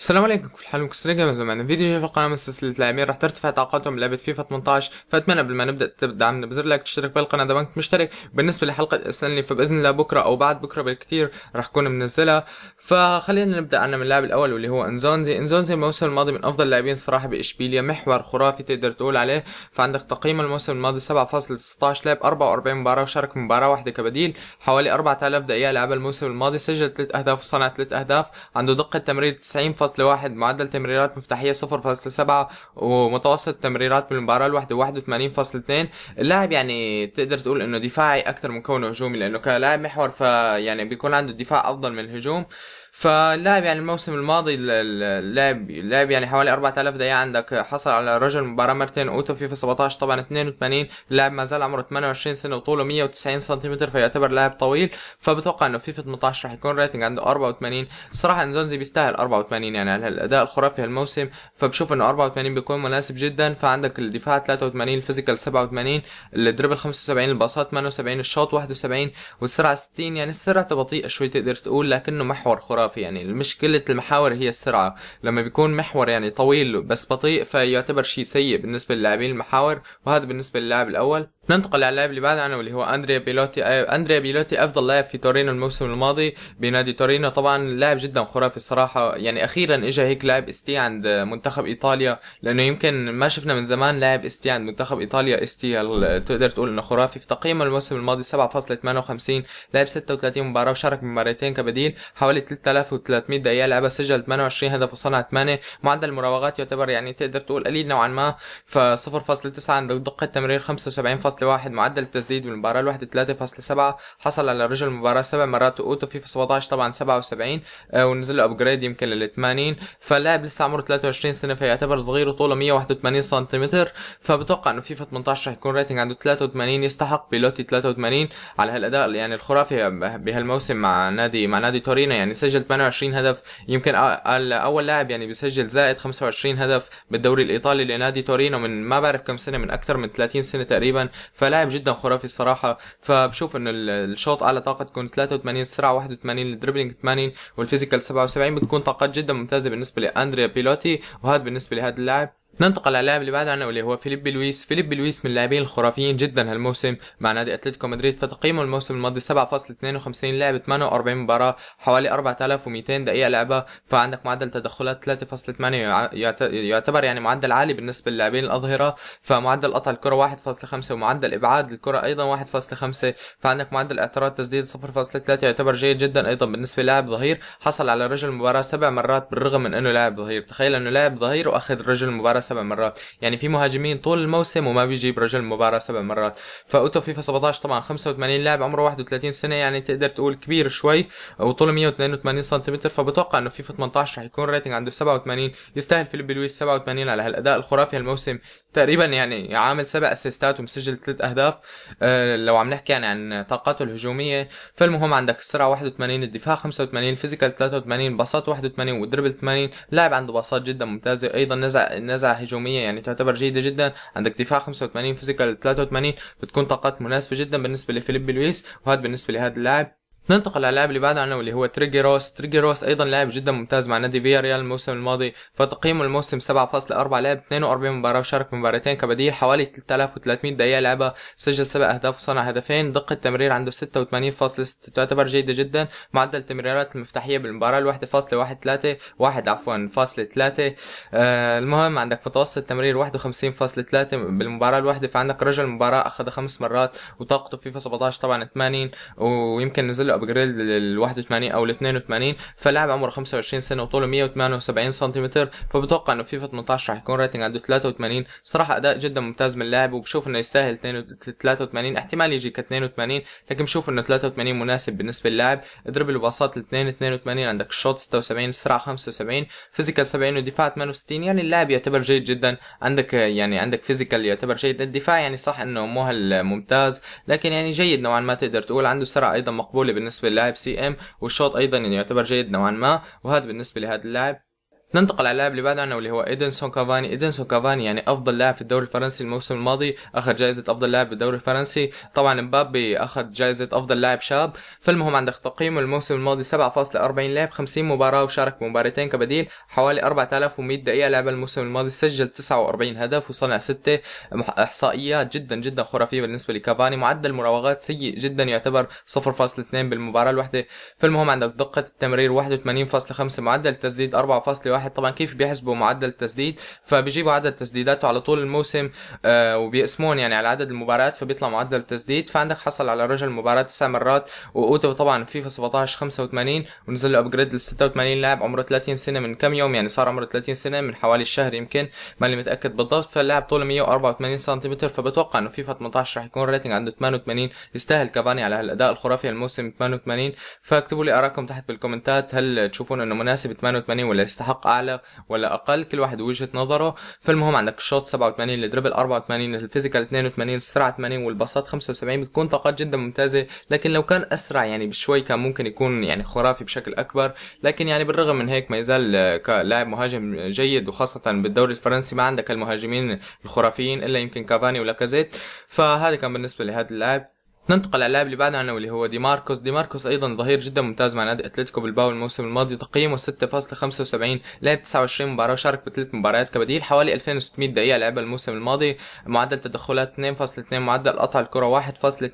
السلام عليكم كيف الحال كسر جيمز معنا فيديو جديد في القناه من سلسله لاعبين راح ترتفع طاقاتهم لعبه فيفا 18 فاتمنى قبل ما نبدا تدعمنا بزر لايك تشترك بالقناه اذا ما كنت مشترك بالنسبه لحلقه اللي فباذن الله بكره او بعد بكره بالكثير راح اكون منزلها فخلينا نبدا عنا من اللاعب الاول واللي هو انزونزي انزونزي الموسم الماضي من افضل اللاعبين صراحه باشبيليا محور خرافي تقدر تقول عليه فعندك تقييم الموسم الماضي 7.16 لعب 44 مباراه وشارك مباراه واحده كبديل حوالي 4000 دقيقه لعبها الموسم الماضي سجل 3 اهداف وصنع 3 اهداف عنده دقه تمرير 90 0.1 معدل تمريرات مفتاحية 0.7 ومتوسط تمريرات بالمباراة لوحده 81.2 اللاعب يعني تقدر تقول انه دفاعي اكثر من كونه هجومي لانه كلاعب محور فيعني بيكون عنده دفاع افضل من الهجوم فاللاعب يعني الموسم الماضي اللاعب اللاعب يعني حوالي 4000 دقيقة عندك حصل على رجل مباراة مرتين اوتو فيفا 17 طبعا 82 لاعب ما زال عمره 28 سنة وطوله 190 سنتيمتر فيعتبر لاعب طويل فبتوقع انه فيفا 18 راح يكون ريتنج عنده 84 صراحة انزونزي بيستاهل 84 يعني على الاداء الخرافي هالموسم فبشوف انه 84 بيكون مناسب جدا فعندك الدفاع 83 الفيزيكال 87 الدربل 75 الباصات 78 الشوط 71 والسرعة 60 يعني سرعته بطيئة شوي تقدر تقول لكنه محور خرافي الثقافي يعني مشكلة المحاور هي السرعة لما بيكون محور يعني طويل بس بطيء فيعتبر شيء سيء بالنسبة للاعبين المحاور وهذا بالنسبة للاعب الأول ننتقل على اللاعب اللي بعد عنه واللي هو اندريا بيلوتي آه، اندريا بيلوتي افضل لاعب في تورينو الموسم الماضي بنادي تورينو طبعا لاعب جدا خرافي الصراحه يعني اخيرا اجى هيك لاعب استي عند منتخب ايطاليا لانه يمكن ما شفنا من زمان لاعب استي عند منتخب ايطاليا استي تقدر تقول انه خرافي في تقييمه الموسم الماضي 7.58 لعب 36 مباراه وشارك بمباراتين كبديل حوالي 3300 دقيقه لعبها سجل 28 هدف وصنع 8 معدل المراوغات يعتبر يعني تقدر تقول قليل نوعا ما ف 0.9 عند دقه تمرير 75 3.1 معدل التسديد بالمباراة الواحدة 3.7 حصل على رجل المباراة سبع مرات اوتو فيفا 17 طبعا 77 آه، ونزل له ابجريد يمكن لل 80 فاللاعب لسه عمره 23 سنة فيعتبر صغير وطوله 181 سنتيمتر فبتوقع انه فيفا 18 رح يكون ريتنج عنده 83 يستحق بيلوتي 83 على هالاداء يعني الخرافي بهالموسم مع نادي مع نادي تورينو يعني سجل 28 هدف يمكن اول لاعب يعني بيسجل زائد 25 هدف بالدوري الايطالي لنادي تورينو من ما بعرف كم سنه من اكثر من 30 سنه تقريبا فلاعب جدا خرافي الصراحه فبشوف ان الشوط على طاقه تكون 83 السرعه 81 الدربلينج 80 والفيزيكال 77 بتكون طاقات جدا ممتازه بالنسبه لاندريا بيلوتي وهذا بالنسبه لهذا اللاعب ننتقل على اللاعب اللي بعد عنه واللي هو فيليب لويس فيليب لويس من اللاعبين الخرافيين جدا هالموسم مع نادي اتلتيكو مدريد فتقييمه الموسم الماضي 7.52 لعب 48 مباراه حوالي 4200 دقيقه لعبه فعندك معدل تدخلات 3.8 يعتبر يعني معدل عالي بالنسبه للاعبين الاظهره فمعدل قطع الكره 1.5 ومعدل ابعاد الكره ايضا 1.5 فعندك معدل اعتراض تسديد 0.3 يعتبر جيد جدا ايضا بالنسبه للاعب ظهير حصل على رجل المباراه سبع مرات بالرغم من انه لاعب ظهير تخيل انه لاعب ظهير واخذ رجل المباراه سبع مرات يعني في مهاجمين طول الموسم وما بيجيب رجل مباراة سبع مرات فأوتو فيفا 17 طبعا 85 لاعب عمره 31 سنة يعني تقدر تقول كبير شوي وطوله 182 سم فبتوقع انه فيفا 18 رح يكون ريتنج عنده 87 يستاهل فيليب لويس 87 على هالأداء الخرافي هالموسم تقريبا يعني عامل سبع اسيستات ومسجل ثلاث اهداف أه لو عم نحكي يعني عن طاقاته الهجوميه فالمهم عندك السرعه 81 الدفاع 85 الفيزيكال 83 باصات 81 ودربل 80 لاعب عنده باصات جدا ممتازه ايضا نزع نزع هجوميه يعني تعتبر جيده جدا عندك دفاع 85 فيزيكال 83 بتكون طاقات مناسبه جدا بالنسبه لفيليب لويس وهذا بالنسبه لهذا اللاعب ننتقل على اللاعب اللي بعده عنه واللي هو تريجيروس تريجيروس ايضا لاعب جدا ممتاز مع نادي فيا ريال الموسم الماضي فتقييمه الموسم 7.4 لعب 42 مباراه وشارك مباراتين كبديل حوالي 3300 دقيقه لعبها سجل سبع اهداف وصنع هدفين دقه تمرير عنده 86.6 تعتبر جيده جدا معدل التمريرات المفتاحيه بالمباراه الواحده فاصلة واحد ثلاثة واحد عفوا فاصلة ثلاثة آه المهم عندك متوسط تمرير 51.3 بالمباراه الواحده فعندك رجل المباراه اخذ خمس مرات وطاقته فيفا 17 طبعا 80 ويمكن نزل الابجريد ابجريد لل 81 او ال 82 فلاعب عمره 25 سنه وطوله 178 سنتيمتر فبتوقع انه فيفا 18 راح يكون ريتنج عنده 83 صراحه اداء جدا ممتاز من اللاعب وبشوف انه يستاهل 83 احتمال يجي ك 82 لكن بشوف انه 83 مناسب بالنسبه للاعب دربل وباصات الاثنين 82 عندك الشوط 76 سرعه 75 فيزيكال 70 ودفاع 68 يعني اللاعب يعتبر جيد جدا عندك يعني عندك فيزيكال يعتبر جيد الدفاع يعني صح انه مو هالممتاز لكن يعني جيد نوعا ما تقدر تقول عنده سرعه ايضا مقبوله بالنسبه للاعب سي ام والشوط ايضا يعني يعتبر جيد نوعا ما وهذا بالنسبه لهذا اللاعب ننتقل على اللاعب اللي بعد عنه واللي هو ايدنسون كافاني، ايدنسون كافاني يعني افضل لاعب في الدوري الفرنسي الموسم الماضي، اخذ جائزة افضل لاعب بالدوري الفرنسي، طبعا مبابي اخذ جائزة افضل لاعب شاب، فالمهم عندك تقييمه الموسم الماضي 7.40 لاعب 50 مباراة وشارك مباراتين كبديل، حوالي 4100 دقيقة لعب الموسم الماضي سجل 49 هدف وصنع 6 احصائيات جدا جدا خرافية بالنسبة لكافاني، معدل مراوغات سيء جدا يعتبر 0.2 بالمباراة الواحدة، فالمهم عندك دقة التمرير 81.5 معدل تسديد 4.1 الواحد طبعا كيف بيحسبوا معدل التسديد فبيجيبوا عدد تسديداته على طول الموسم آه، وبيقسمون يعني على عدد المباريات فبيطلع معدل التسديد فعندك حصل على رجل مباراة تسع مرات وقوته طبعا فيفا 17 85 ونزل له ابجريد ل 86 لاعب عمره 30 سنة من كم يوم يعني صار عمره 30 سنة من حوالي الشهر يمكن ماني متأكد بالضبط فاللاعب طوله 184 سم فبتوقع انه فيفا 18 راح يكون ريتنج عنده 88 يستاهل كافاني على هالاداء الخرافي الموسم 88 فاكتبوا لي ارائكم تحت بالكومنتات هل تشوفون انه مناسب 88 ولا يستحق اعلى ولا اقل كل واحد وجهه نظره فالمهم عندك الشوط 87 الدربل 84 الفيزيكال 82 السرعه 80 والباصات 75 بتكون طاقات جدا ممتازه لكن لو كان اسرع يعني بشوي كان ممكن يكون يعني خرافي بشكل اكبر لكن يعني بالرغم من هيك ما يزال كلاعب مهاجم جيد وخاصه بالدوري الفرنسي ما عندك المهاجمين الخرافيين الا يمكن كافاني ولاكازيت فهذا كان بالنسبه لهذا اللاعب ننتقل على اللاعب اللي بعد عنه واللي هو دي ماركوس دي ماركوس ايضا ظهير جدا ممتاز مع نادي اتلتيكو بالباو الموسم الماضي تقييمه 6.75 لعب 29 مباراه وشارك بثلاث مباريات كبديل حوالي 2600 دقيقه لعبها الموسم الماضي معدل تدخلات 2.2 معدل قطع الكره 1.2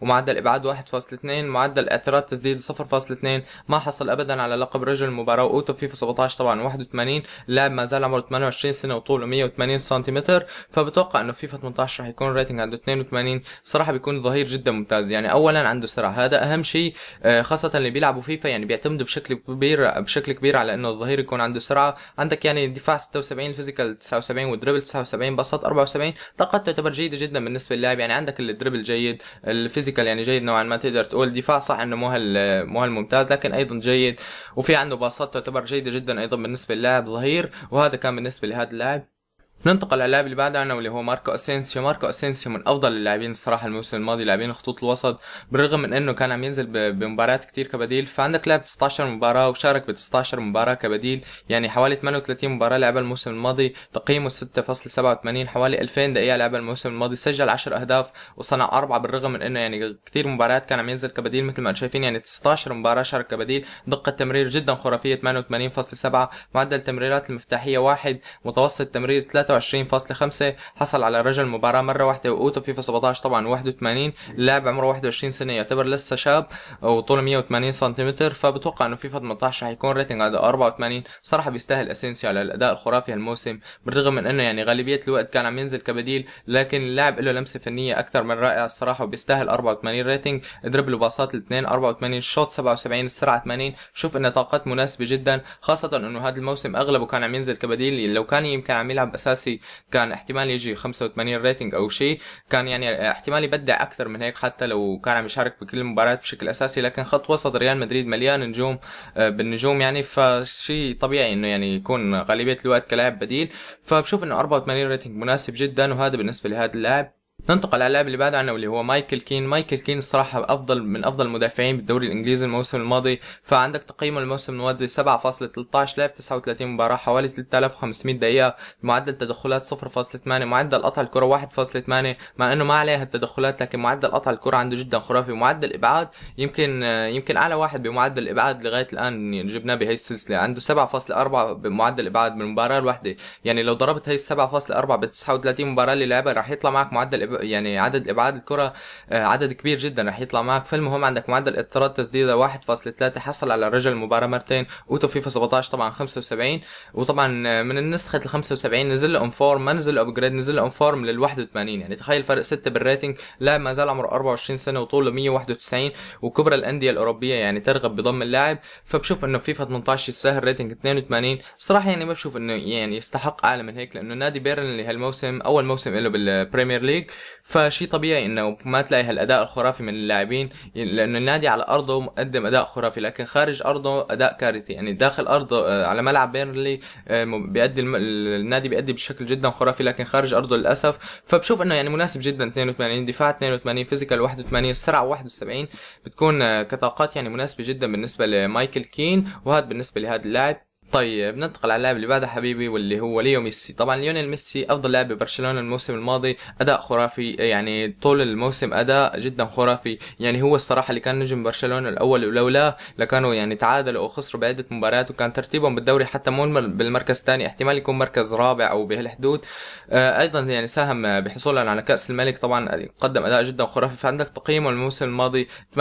ومعدل ابعاد 1.2 معدل اعتراض تسديد 0.2 ما حصل ابدا على لقب رجل المباراه واوتو فيفا 17 طبعا 81 لاعب ما زال عمره 28 سنه وطوله 180 سنتيمتر فبتوقع انه فيفا 18 راح يكون ريتنج عنده 82 صراحه بيكون ظهير جدا ممتاز يعني اولا عنده سرعه هذا اهم شيء آه، خاصه اللي بيلعبوا فيفا يعني بيعتمدوا بشكل كبير بشكل كبير على انه الظهير يكون عنده سرعه عندك يعني الدفاع 76 الفيزيكال 79 والدربل 79 بسط 74 طاقه تعتبر جيده جدا بالنسبه للاعب يعني عندك الدربل جيد الفيزيكال يعني جيد نوعا ما تقدر تقول دفاع صح انه مو هال آه، مو هالممتاز لكن ايضا جيد وفي عنده باصات تعتبر جيده جدا ايضا بالنسبه للاعب ظهير وهذا كان بالنسبه لهذا اللاعب ننتقل على اللاعب اللي بعد عنه واللي هو ماركو اسينسيو ماركو اسينسيو من افضل اللاعبين الصراحه الموسم الماضي لاعبين خطوط الوسط بالرغم من انه كان عم ينزل بمباريات كتير كبديل فعندك لعب 19 مباراه وشارك ب 19 مباراه كبديل يعني حوالي 38 مباراه لعبها الموسم الماضي تقييمه 6.87 حوالي 2000 دقيقه لعبها الموسم الماضي سجل 10 اهداف وصنع اربعه بالرغم من انه يعني كتير مباريات كان عم ينزل كبديل مثل ما انتم شايفين يعني 19 مباراه شارك كبديل دقه تمرير جدا خرافيه 88.7 معدل تمريرات المفتاحيه واحد متوسط تمرير 3 23.5 حصل على رجل مباراة مرة واحدة وقوته فيفا 17 طبعا 81 اللاعب عمره 21 سنة يعتبر لسه شاب وطوله 180 سنتيمتر فبتوقع انه فيفا 18 رح يكون ريتنج على 84 صراحة بيستاهل اسينسيو على الاداء الخرافي هالموسم بالرغم من انه يعني غالبية الوقت كان عم ينزل كبديل لكن اللاعب له لمسة فنية اكثر من رائعة الصراحة وبيستاهل 84 ريتنج له باصات الاثنين 84 شوت 77 السرعة 80 بشوف انه طاقات مناسبة جدا خاصة انه هذا الموسم اغلبه كان عم ينزل كبديل لو كان يمكن عم يلعب اساس اساسي كان احتمال يجي 85 ريتنج او شيء كان يعني احتمال يبدع اكثر من هيك حتى لو كان عم يشارك بكل المباريات بشكل اساسي لكن خط وسط ريال مدريد مليان نجوم آه، بالنجوم يعني فشيء طبيعي انه يعني يكون غالبيه الوقت كلاعب بديل فبشوف انه 84 ريتنج مناسب جدا وهذا بالنسبه لهذا اللاعب ننتقل على اللاعب اللي بعد عنه واللي هو مايكل كين مايكل كين الصراحه افضل من افضل المدافعين بالدوري الانجليزي الموسم الماضي فعندك تقييمه الموسم الماضي 7.13 لعب 39 مباراه حوالي 3500 دقيقه معدل تدخلات 0.8 معدل قطع الكره 1.8 مع انه ما عليها التدخلات لكن معدل قطع الكره عنده جدا خرافي ومعدل ابعاد يمكن يمكن اعلى واحد بمعدل الابعاد لغايه الان جبناه بهي السلسله عنده 7.4 بمعدل ابعاد بالمباراه الواحده يعني لو ضربت هي 7.4 ب 39 مباراه اللي لعبها راح يطلع معك معدل يعني عدد ابعاد الكره آه، عدد كبير جدا رح يطلع معك في المهم عندك معدل اضطراد تسديده 1.3 حصل على رجل المباراه مرتين اوتو فيفا 17 طبعا 75 وطبعا آه، من النسخه ال 75 نزل له انفورم فورم ما نزل له ابجريد نزل له انفورم فورم لل 81 يعني تخيل فرق 6 بالريتنج لا ما زال عمره 24 سنه وطوله 191 وكبرى الانديه الاوروبيه يعني ترغب بضم اللاعب فبشوف انه فيفا 18 يستاهل ريتنج 82 صراحه يعني ما بشوف انه يعني يستحق اعلى من هيك لانه نادي بيرن اللي هالموسم اول موسم له بالبريمير ليج فشيء طبيعي انه ما تلاقي هالاداء الخرافي من اللاعبين لانه النادي على ارضه مقدم اداء خرافي لكن خارج ارضه اداء كارثي يعني داخل ارضه آه، على ملعب بيرلي آه، بيأدي النادي بيأدي بشكل جدا خرافي لكن خارج ارضه للاسف فبشوف انه يعني مناسب جدا 82 دفاع 82 فيزيكال 81 سرعه 71 بتكون آه، كطاقات يعني مناسبه جدا بالنسبه لمايكل كين وهذا بالنسبه لهذا اللاعب طيب ننتقل على اللاعب اللي بعده حبيبي واللي هو ليو ميسي طبعا ليونيل ميسي افضل لاعب ببرشلونه الموسم الماضي اداء خرافي يعني طول الموسم اداء جدا خرافي يعني هو الصراحه اللي كان نجم برشلونه الاول ولولاه لكانوا يعني تعادلوا او خسروا بعده مباريات وكان ترتيبهم بالدوري حتى مو بالمركز الثاني احتمال يكون مركز رابع او بهالحدود آه، ايضا يعني ساهم بحصولا على كاس الملك طبعا قدم اداء جدا خرافي فعندك تقييمه الموسم الماضي 8.42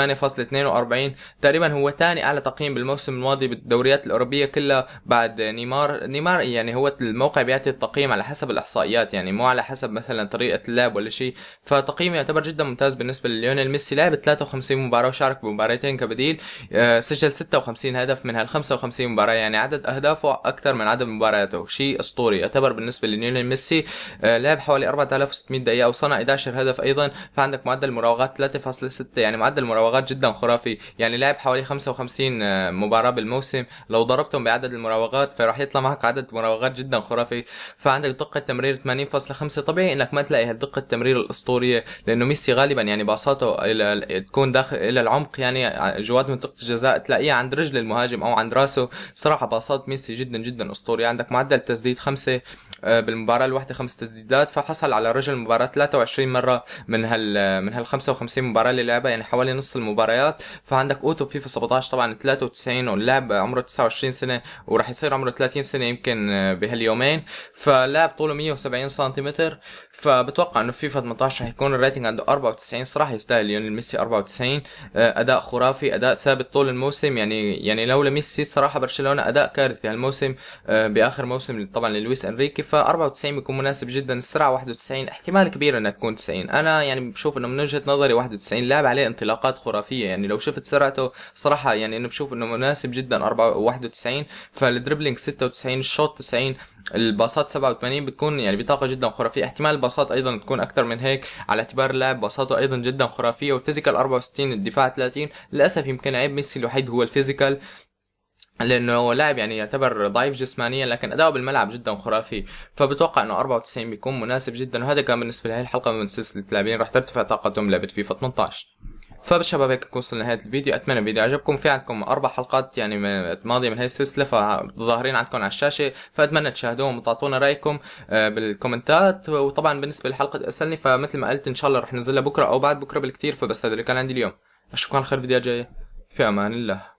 تقريبا هو ثاني اعلى تقييم بالموسم الماضي بالدوريات الاوروبيه كلها بعد نيمار نيمار يعني هو الموقع بيعطي التقييم على حسب الاحصائيات يعني مو على حسب مثلا طريقه اللعب ولا شيء فتقييمه يعتبر جدا ممتاز بالنسبه لليونيل ميسي لعب 53 مباراه وشارك بمباراتين كبديل آه، سجل 56 هدف من هال 55 مباراه يعني عدد اهدافه اكثر من عدد مبارياته شيء اسطوري يعتبر بالنسبه لليونيل ميسي آه، لعب حوالي 4600 دقيقه وصنع 11 هدف ايضا فعندك معدل مراوغات 3.6 يعني معدل مراوغات جدا خرافي يعني لعب حوالي 55 آه، مباراه بالموسم لو ضربتهم بعدد المراوغات مراوغات فراح يطلع معك عدد مراوغات جدا خرافي فعندك دقه تمرير 80.5 طبيعي انك ما تلاقي هالدقه التمرير الاسطوريه لانه ميسي غالبا يعني باصاته الى تكون داخل الى العمق يعني جوات منطقه الجزاء تلاقيها عند رجل المهاجم او عند راسه صراحه باصات ميسي جدا جدا اسطوري عندك معدل تسديد 5 آه، بالمباراه الواحده خمس تسديدات فحصل على رجل المباراه 23 مره من هال من هال 55 مباراه اللي لعبها يعني حوالي نص المباريات فعندك اوتو فيفا 17 طبعا 93 واللاعب عمره 29 سنه وراح يصير عمره 30 سنه يمكن آه، بهاليومين فلاعب طوله 170 سنتيمتر فبتوقع انه فيفا 18 رح يكون الريتنج عنده 94 صراحه يستاهل ليونيل ميسي 94 آه، اداء خرافي اداء ثابت طول الموسم يعني يعني لولا ميسي صراحه برشلونه اداء كارثي هالموسم باخر موسم طبعا للويس انريكي ف 94 بيكون مناسب جدا السرعه 91 احتمال كبير انها تكون 90 انا يعني بشوف انه من وجهه نظري 91 لعب عليه انطلاقات خرافيه يعني لو شفت سرعته صراحه يعني انه بشوف انه مناسب جدا 91 فالدربلينج 96 الشوط 90 الباصات 87 بتكون يعني بطاقه جدا خرافيه احتمال الباصات ايضا تكون اكثر من هيك على اعتبار اللاعب باصاته ايضا جدا خرافيه والفيزيكال 64 الدفاع 30 للاسف يمكن عيب ميسي الوحيد هو الفيزيكال لانه لاعب يعني يعتبر ضعيف جسمانيا لكن اداؤه بالملعب جدا خرافي فبتوقع انه 94 بيكون مناسب جدا وهذا كان بالنسبه لهي الحلقه من سلسله لاعبين راح ترتفع طاقتهم لعبه فيفا 18 فبالشباب هيك وصلنا لنهايه الفيديو اتمنى الفيديو عجبكم في عندكم اربع حلقات يعني ماضيه من هي السلسله فظاهرين عندكم على الشاشه فاتمنى تشاهدوهم وتعطونا رايكم آه، بالكومنتات وطبعا بالنسبه لحلقه اسالني فمثل ما قلت ان شاء الله رح ننزلها بكره او بعد بكره بالكثير فبس هذا اللي كان عندي اليوم اشوفكم على خير فيديو جايه في امان الله